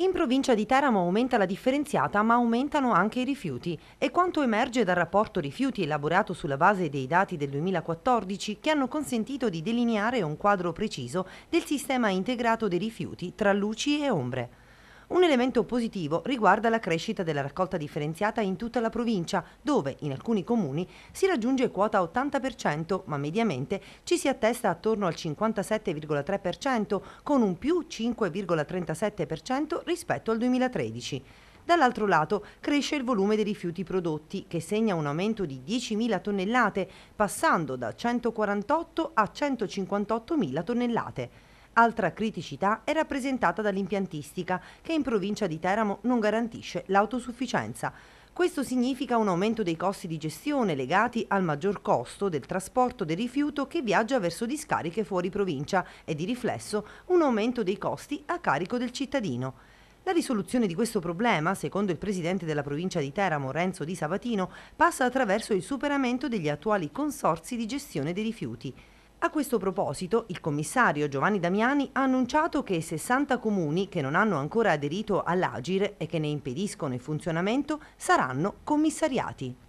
In provincia di Teramo aumenta la differenziata ma aumentano anche i rifiuti e quanto emerge dal rapporto rifiuti elaborato sulla base dei dati del 2014 che hanno consentito di delineare un quadro preciso del sistema integrato dei rifiuti tra luci e ombre. Un elemento positivo riguarda la crescita della raccolta differenziata in tutta la provincia, dove in alcuni comuni si raggiunge quota 80%, ma mediamente ci si attesta attorno al 57,3%, con un più 5,37% rispetto al 2013. Dall'altro lato cresce il volume dei rifiuti prodotti, che segna un aumento di 10.000 tonnellate, passando da 148 a 158.000 tonnellate. Altra criticità è rappresentata dall'impiantistica, che in provincia di Teramo non garantisce l'autosufficienza. Questo significa un aumento dei costi di gestione legati al maggior costo del trasporto del rifiuto che viaggia verso discariche fuori provincia e di riflesso un aumento dei costi a carico del cittadino. La risoluzione di questo problema, secondo il presidente della provincia di Teramo Renzo Di Sabatino, passa attraverso il superamento degli attuali consorsi di gestione dei rifiuti. A questo proposito, il commissario Giovanni Damiani ha annunciato che 60 comuni che non hanno ancora aderito all'Agir e che ne impediscono il funzionamento saranno commissariati.